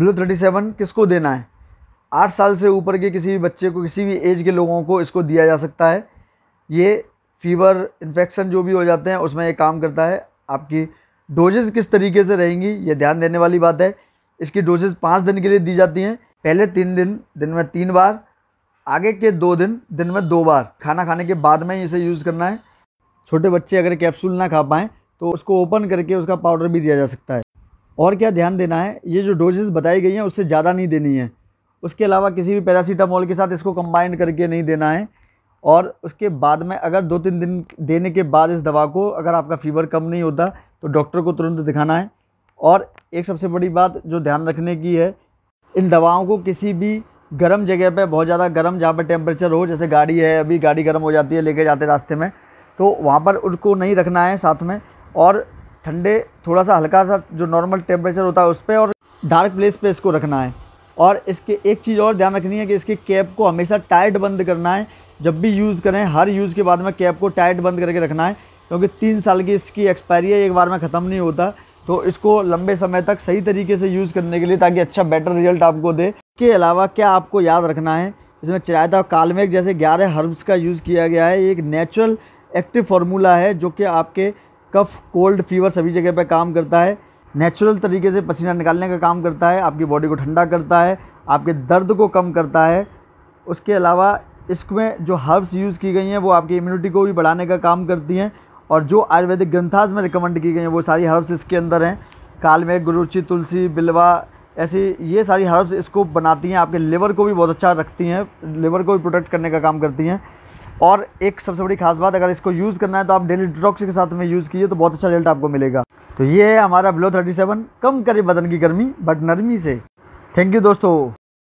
blue thirty seven किसको देना है आठ साल से ऊपर के किसी भी बच्चे को किसी भी एज के लोगों को इसको दिया जा सकता है ये फीवर इन्फेक्शन जो भी हो जाते हैं उसमें ये काम करता है आपकी डोजेज़ किस तरीके से रहेंगी ये ध्यान देने वाली बात है इसकी डोजेज़ पाँच दिन के लिए दी जाती हैं पहले तीन दिन दिन में तीन बार आगे के दो दिन दिन में दो बार खाना खाने के बाद में इसे यूज़ करना है छोटे बच्चे अगर कैप्सूल ना खा पाएँ तो उसको ओपन करके उसका पाउडर भी दिया जा सकता है और क्या ध्यान देना है ये जो डोजेज़ बताई गई हैं उससे ज़्यादा नहीं देनी है उसके अलावा किसी भी पैरासीटामोल के साथ इसको कंबाइन करके नहीं देना है और उसके बाद में अगर दो तीन दिन देने के बाद इस दवा को अगर आपका फीवर कम नहीं होता तो डॉक्टर को तुरंत दिखाना है और एक सबसे बड़ी बात जो ध्यान रखने की है इन दवाओं को किसी भी गर्म जगह पे बहुत ज़्यादा गर्म जहाँ पर टेम्परेचर हो जैसे गाड़ी है अभी गाड़ी गर्म हो जाती है लेके जाते रास्ते में तो वहाँ पर उनको नहीं रखना है साथ में और ठंडे थोड़ा सा हल्का सा जो नॉर्मल टेम्परेचर होता है उस पर और डार्क प्लेस पे इसको रखना है और इसके एक चीज़ और ध्यान रखनी है कि इसके कैप को हमेशा टाइट बंद करना है जब भी यूज़ करें हर यूज़ के बाद में कैप को टाइट बंद करके रखना है क्योंकि तीन साल की इसकी एक्सपायरी है एक बार में ख़त्म नहीं होता तो इसको लंबे समय तक सही तरीके से यूज़ करने के लिए ताकि अच्छा बेटर रिजल्ट आपको दे के अलावा क्या आपको याद रखना है इसमें चिरायता और कालमेघ जैसे ग्यारह हर्ब्स का यूज़ किया गया है एक नेचुरल एक्टिव फार्मूला है जो कि आपके कफ कोल्ड फीवर सभी जगह पर काम करता है नेचुरल तरीके से पसीना निकालने का काम करता है आपकी बॉडी को ठंडा करता है आपके दर्द को कम करता है उसके अलावा इसमें जो हर्ब्स यूज़ की गई हैं वो आपकी इम्यूनिटी को भी बढ़ाने का काम करती हैं और जो आयुर्वेदिक ग्रंथाज में रिकमेंड की गई हैं वो सारी हर्ब्स इसके अंदर हैं काल में गुरुचि तुलसी बिलवा ऐसी ये सारी हर्ब्स इसको बनाती हैं आपके लिवर को भी बहुत अच्छा रखती हैं लिवर को भी प्रोटेक्ट करने का काम करती हैं और एक सबसे बड़ी खास बात अगर इसको यूज़ करना है तो आप डेली डिटॉक्स के साथ में यूज़ कीजिए तो बहुत अच्छा रिजल्ट आपको मिलेगा तो ये है हमारा ब्लो थर्टी सेवन कम करे बदन की गर्मी बट नरमी से थैंक यू दोस्तों